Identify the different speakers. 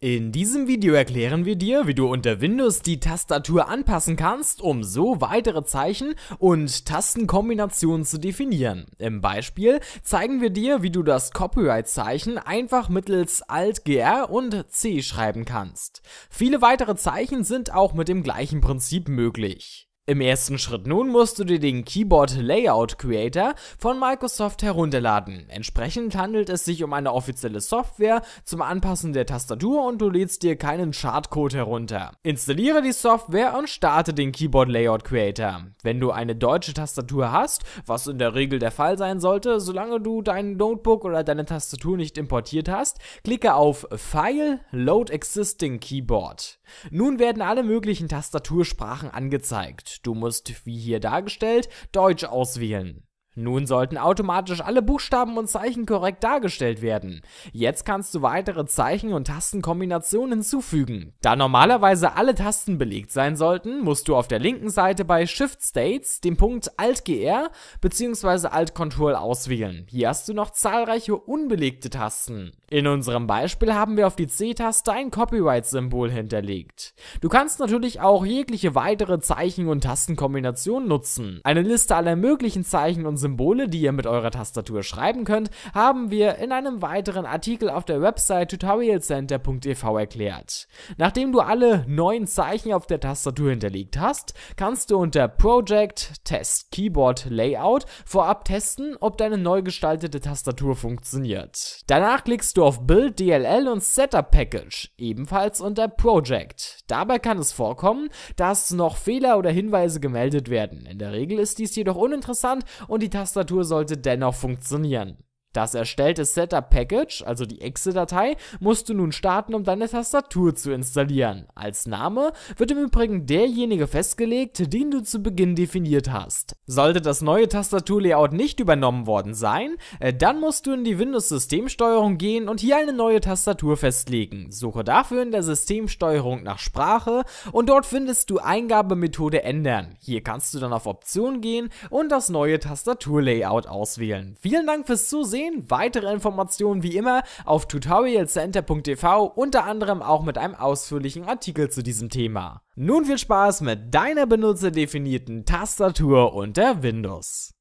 Speaker 1: In diesem Video erklären wir dir, wie du unter Windows die Tastatur anpassen kannst, um so weitere Zeichen und Tastenkombinationen zu definieren. Im Beispiel zeigen wir dir, wie du das Copyright-Zeichen einfach mittels Alt-GR und C schreiben kannst. Viele weitere Zeichen sind auch mit dem gleichen Prinzip möglich. Im ersten Schritt nun musst du dir den Keyboard Layout Creator von Microsoft herunterladen. Entsprechend handelt es sich um eine offizielle Software zum Anpassen der Tastatur und du lädst dir keinen Chartcode herunter. Installiere die Software und starte den Keyboard Layout Creator. Wenn du eine deutsche Tastatur hast, was in der Regel der Fall sein sollte, solange du dein Notebook oder deine Tastatur nicht importiert hast, klicke auf File Load Existing Keyboard. Nun werden alle möglichen Tastatursprachen angezeigt. Du musst, wie hier dargestellt, Deutsch auswählen. Nun sollten automatisch alle Buchstaben und Zeichen korrekt dargestellt werden. Jetzt kannst du weitere Zeichen und Tastenkombinationen hinzufügen. Da normalerweise alle Tasten belegt sein sollten, musst du auf der linken Seite bei Shift States den Punkt Alt-GR bzw. Alt-Control auswählen. Hier hast du noch zahlreiche unbelegte Tasten. In unserem Beispiel haben wir auf die C-Taste ein Copyright-Symbol hinterlegt. Du kannst natürlich auch jegliche weitere Zeichen- und Tastenkombinationen nutzen. Eine Liste aller möglichen Zeichen und Symbolen Symbole, die ihr mit eurer Tastatur schreiben könnt, haben wir in einem weiteren Artikel auf der Website tutorialcenter.ev erklärt. Nachdem du alle neun Zeichen auf der Tastatur hinterlegt hast, kannst du unter Project Test Keyboard Layout vorab testen, ob deine neu gestaltete Tastatur funktioniert. Danach klickst du auf Build DLL und Setup Package, ebenfalls unter Project. Dabei kann es vorkommen, dass noch Fehler oder Hinweise gemeldet werden. In der Regel ist dies jedoch uninteressant und die Tastatur sollte dennoch funktionieren. Das erstellte Setup-Package, also die Exe-Datei, musst du nun starten, um deine Tastatur zu installieren. Als Name wird im Übrigen derjenige festgelegt, den du zu Beginn definiert hast. Sollte das neue Tastaturlayout nicht übernommen worden sein, äh, dann musst du in die Windows-Systemsteuerung gehen und hier eine neue Tastatur festlegen. Suche dafür in der Systemsteuerung nach Sprache und dort findest du Eingabemethode ändern. Hier kannst du dann auf Optionen gehen und das neue Tastaturlayout auswählen. Vielen Dank fürs Zusehen geschehen. Weitere Informationen wie immer auf tutorialcenter.tv, unter anderem auch mit einem ausführlichen Artikel zu diesem Thema. Nun viel Spaß mit deiner benutzerdefinierten Tastatur unter Windows.